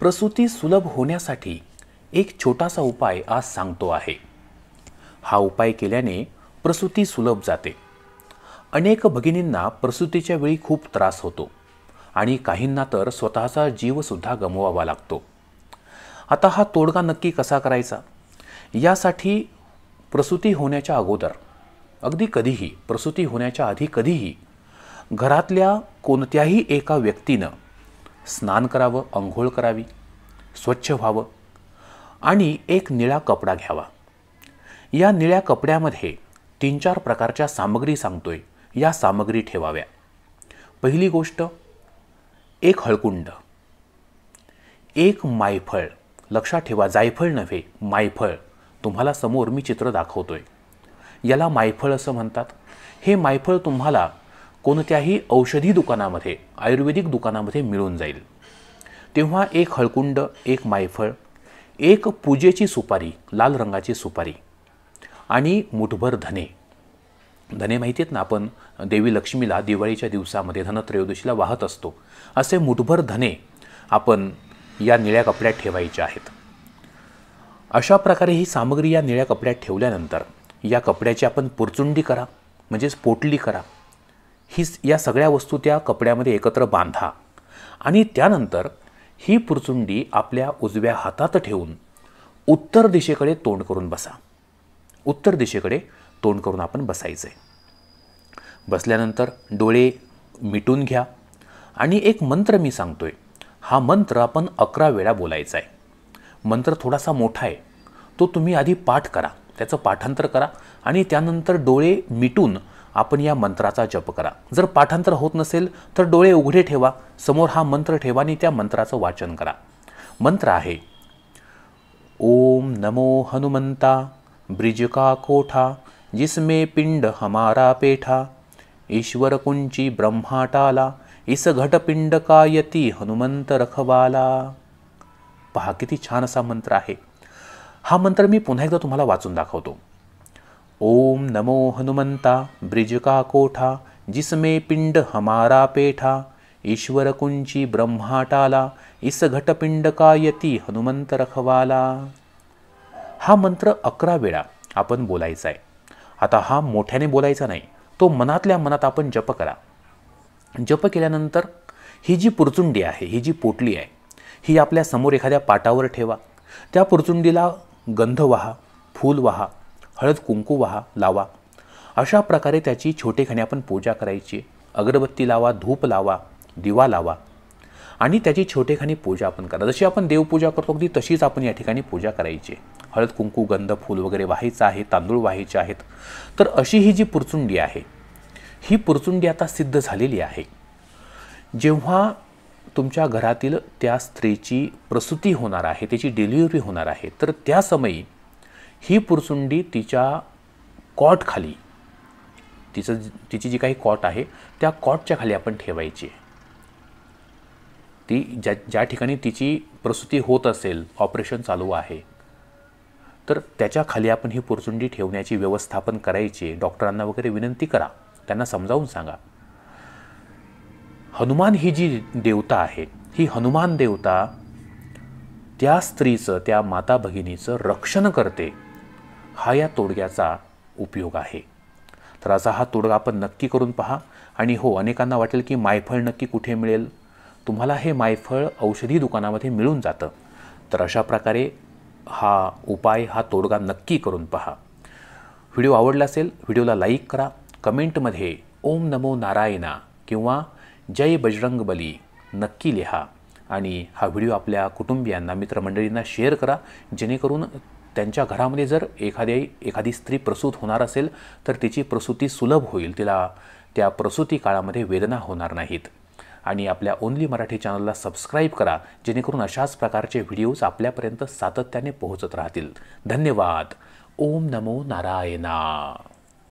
प्रसूती सुलभ होण्यासाठी एक छोटासा उपाय आज सांगतो आहे हा उपाय केल्याने प्रसूती सुलभ जाते अनेक भगिनींना प्रसूतीच्या वेळी खूप त्रास होतो आणि काहींना तर स्वतःचा जीवसुद्धा गमवावा लागतो आता हा तोडगा नक्की कसा करायचा यासाठी प्रसूती होण्याच्या अगोदर अगदी कधीही प्रसूती होण्याच्या आधी कधीही घरातल्या कोणत्याही एका व्यक्तीनं स्नान करावं अंघोळ करावी स्वच्छ व्हावं आणि एक निळा कपडा घ्यावा या निळ्या कपड्यामध्ये तीन चार प्रकारच्या सामग्री सांगतोय या सामग्री ठेवाव्या पहिली गोष्ट एक हळकुंड एक मायफळ लक्षात ठेवा जायफळ नव्हे मायफळ तुम्हाला समोर मी चित्र दाखवतोय याला मायफळ असं म्हणतात हे मायफळ तुम्हाला कोणत्याही औषधी दुकानामध्ये आयुर्वेदिक दुकानामध्ये मिळून जाईल तेव्हा एक हळकुंड एक मायफळ एक पूजेची सुपारी लाल रंगाची सुपारी आणि मुठभर धने धने माहिती आहेत ना आपण देवी लक्ष्मीला दिवाळीच्या दिवसामध्ये धनत्रयोदशीला वाहत असतो असे मुठभर धने आपण या निळ्या कपड्यात ठेवायचे आहेत अशा प्रकारे ही सामग्री या निळ्या कपड्यात ठेवल्यानंतर या कपड्याची आपण पुरचुंडी करा म्हणजेच पोटली करा ही या सगळ्या वस्तू त्या कपड्यामध्ये एकत्र बांधा आणि त्यानंतर ही पुरचुंडी आपल्या उजव्या हातात ठेवून उत्तर दिशेकडे तोंड करून बसा उत्तर दिशेकडे तोंड करून आपण बसायचं आहे बसल्यानंतर डोळे मिटून घ्या आणि एक मंत्र मी सांगतो आहे हा मंत्र आपण अकरा वेळा बोलायचा आहे मंत्र थोडासा मोठा आहे तो तुम्ही आधी पाठ करा त्याचं पाठांतर करा आणि त्यानंतर डोळे मिटून आपण या मंत्राचा जप करा जर पाठांतर होत नसेल तर डोळे उघडे ठेवा समोर हा मंत्र ठेवा आणि त्या मंत्राचं वाचन करा मंत्र आहे ओम नमो हनुमंता का कोठा जिसमे पिंड हमारा पेठा ईश्वर कुंची ब्रह्माटाला इस घटपिंड कायती हनुमंत रखवाला पहा किती छान असा मंत्र आहे हा मंत्र मी पुन्हा एकदा तुम्हाला वाचून दाखवतो ओम नमो हनुमंता ब्रिज का कोठा जिसमें पिंड हमारा पेठा ईश्वर कुंची ब्रह्मा टाला इस घटपिंड का हनुमंत रखवाला हा मंत्र अकरा वेळा आपण बोलायचा आहे आता हा मोठ्याने बोलायचा नाही तो मनातल्या मनात आपण जप करा जप केल्यानंतर ही जी पुरचुंडी आहे ही जी पोटली आहे ही आपल्या समोर एखाद्या पाटावर ठेवा त्या पुरचुंडीला गंध वाहा फूल वाहा हळद कुंकू वाहा लावा अशा प्रकारे त्याची छोटेखानी आपण पूजा करायची अगरबत्ती लावा धूप लावा दिवा लावा आणि त्याची छोटेखानी पूजा आपण करा जशी आपण देवपूजा करतो अगदी तशीच आपण या ठिकाणी पूजा करायची हळद कुंकू गंध फूल वगैरे व्हायचं आहे तांदूळ व्हायचे आहेत तर अशी ही जी पुरचुंडी आहे ही पुरचुंडी आता सिद्ध झालेली आहे जेव्हा तुमच्या घरातील त्या स्त्रीची प्रसूती होणार आहे त्याची डिलिव्हरी होणार आहे तर त्या समयी ही पुरसुंडी तिच्या कॉटखाली तिचं तिची जी काही कॉट आहे त्या कॉटच्या खाली आपण ठेवायची ती ज्या ज्या ठिकाणी तिची प्रसूती होत असेल ऑपरेशन चालू आहे तर त्याच्या खाली आपण ही पुरचुंडी ठेवण्याची व्यवस्थापन करायची डॉक्टरांना वगैरे विनंती करा त्यांना समजावून सांगा हनुमान ही जी देवता आहे ही हनुमान देवता त्या स्त्रीचं त्या माता भगिनीचं रक्षण करते हा या तोडग्याचा उपयोग आहे तर असा हा तोडगा आपण नक्की करून पहा आणि हो अनेकांना वाटेल की मायफळ नक्की कुठे मिळेल तुम्हाला हे मायफळ औषधी दुकानामध्ये मिळून जातं तर अशा प्रकारे हा उपाय हा तोडगा नक्की करून पहा व्हिडिओ आवडला असेल व्हिडिओला लाईक करा कमेंटमध्ये ओम नमो नारायणा किंवा जय बजरंग बली नक्की लिहा आणि हा व्हिडिओ आपल्या कुटुंबियांना मित्रमंडळींना शेअर करा जेणेकरून त्यांच्या घरामध्ये जर एखादी एखादी स्त्री प्रसूत होणार असेल तर तिची प्रसूती सुलभ होईल तिला त्या प्रसूती काळामध्ये वेदना होणार नाहीत आणि आपल्या ओनली मराठी चॅनलला सबस्क्राईब करा जेणेकरून अशाच प्रकारचे व्हिडिओज आपल्यापर्यंत सातत्याने पोहोचत राहतील धन्यवाद ओम नमो नारायणा